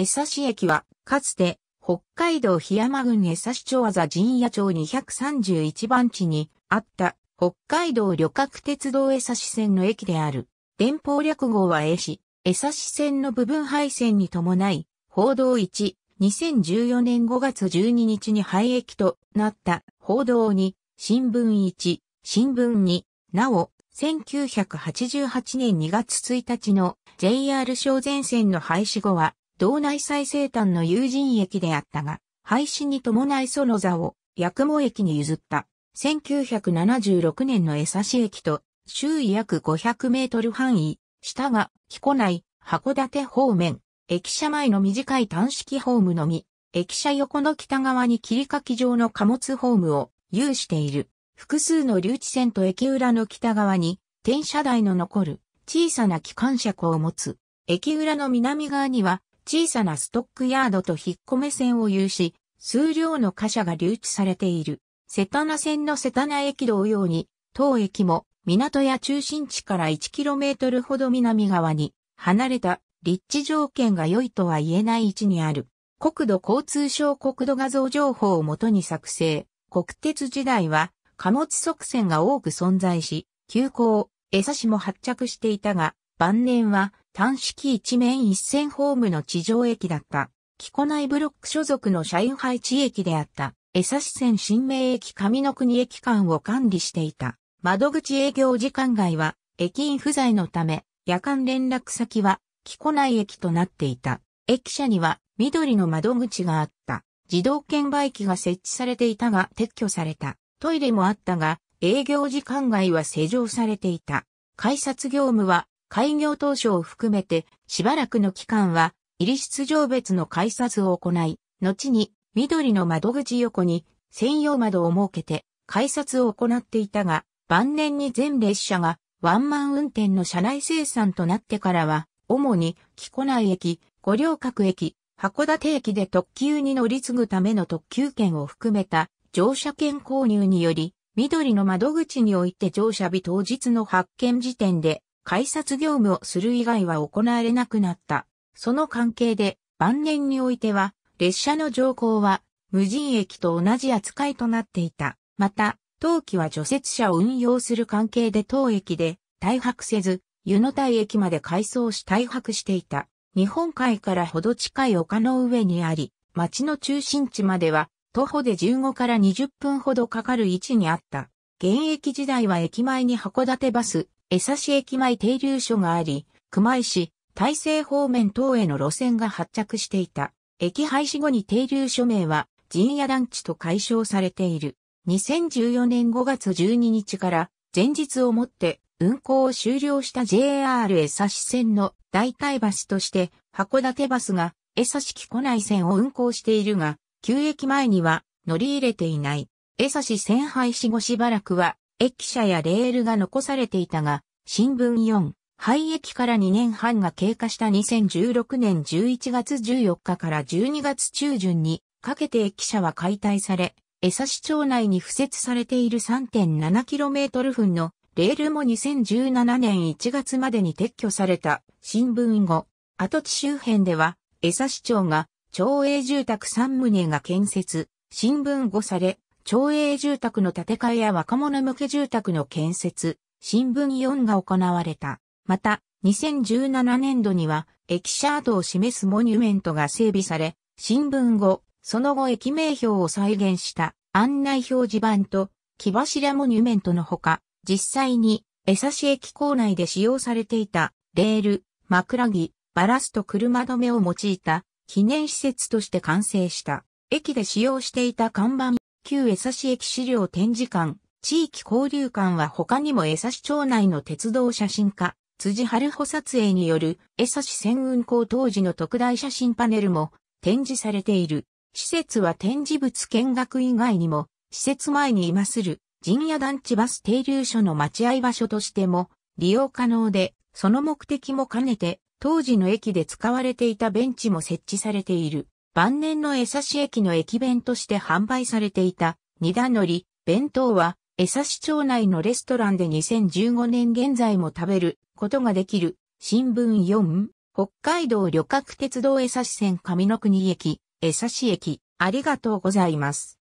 江差駅は、かつて、北海道檜山郡江差町あざ陣屋町231番地にあった、北海道旅客鉄道江差線の駅である。電報略号は江市、江差線の部分廃線に伴い、報道1、2014年5月12日に廃駅となった報道2、新聞1、新聞2、なお、1988年2月1日の JR 小前線の廃止後は道内最西端の友人駅であったが、廃止に伴いその座を、八雲駅に譲った。1976年の江差駅と、周囲約500メートル範囲、下が、木古内、函館方面、駅舎前の短い短式ホームのみ、駅舎横の北側に切り欠き状の貨物ホームを有している。複数の留置線と駅裏の北側に、転車台の残る小さな機関車庫を持つ。駅裏の南側には小さなストックヤードと引っ込め線を有し、数量の貨車が留置されている。瀬棚線の瀬棚駅同様に、当駅も港や中心地から 1km ほど南側に離れた立地条件が良いとは言えない位置にある。国土交通省国土画像情報をもとに作成。国鉄時代は貨物側線が多く存在し、急行、江差しも発着していたが、晩年は単式一面一線ホームの地上駅だった。木古内ブロック所属の社員配置駅であった、江差線新名駅上の国駅間を管理していた。窓口営業時間外は、駅員不在のため、夜間連絡先は、木古内駅となっていた。駅舎には、緑の窓口があった。自動券売機が設置されていたが撤去された。トイレもあったが、営業時間外は施錠されていた。改札業務は開業当初を含めて、しばらくの期間は、入り出場別の改札を行い、後に、緑の窓口横に、専用窓を設けて、改札を行っていたが、晩年に全列車が、ワンマン運転の車内生産となってからは、主に、木古内駅、五稜郭駅、函館駅で特急に乗り継ぐための特急券を含めた乗車券購入により、緑の窓口において乗車日当日の発券時点で改札業務をする以外は行われなくなった。その関係で、晩年においては、列車の乗降は、無人駅と同じ扱いとなっていた。また、当期は除雪車を運用する関係で当駅で、大泊せず、湯の台駅まで改装し大泊していた。日本海からほど近い丘の上にあり、町の中心地までは、徒歩で15から20分ほどかかる位置にあった。現役時代は駅前に函館バス、江差駅前停留所があり、熊井市、大西方面等への路線が発着していた。駅廃止後に停留所名は、陣屋団地と解消されている。2014年5月12日から前日をもって運行を終了した JR 江差線の代替バスとして函館バスが江差木古内線を運行しているが、旧駅前には乗り入れていない。江差線廃止後しばらくは駅舎やレールが残されていたが、新聞4、廃駅から2年半が経過した2016年11月14日から12月中旬にかけて駅舎は解体され、江差町内に付設されている 3.7km 分のレールも2017年1月までに撤去された新聞後、跡地周辺では江差町が町営住宅3棟が建設、新聞後され、町営住宅の建て替えや若者向け住宅の建設、新聞4が行われた。また、2017年度には、駅シャートを示すモニュメントが整備され、新聞後、その後駅名標を再現した案内表示板と木柱モニュメントのほか、実際に江差駅構内で使用されていたレール、枕木、バラスト車止めを用いた記念施設として完成した。駅で使用していた看板旧江差駅資料展示館、地域交流館は他にも江差町内の鉄道写真家、辻春穂撮影による江差線運行当時の特大写真パネルも展示されている。施設は展示物見学以外にも、施設前に今する陣屋団地バス停留所の待合場所としても利用可能で、その目的も兼ねて当時の駅で使われていたベンチも設置されている。晩年の江差駅の駅弁として販売されていた、二段乗り、弁当は、江差町内のレストランで2015年現在も食べることができる、新聞4、北海道旅客鉄道江差線上の国駅、江差駅、ありがとうございます。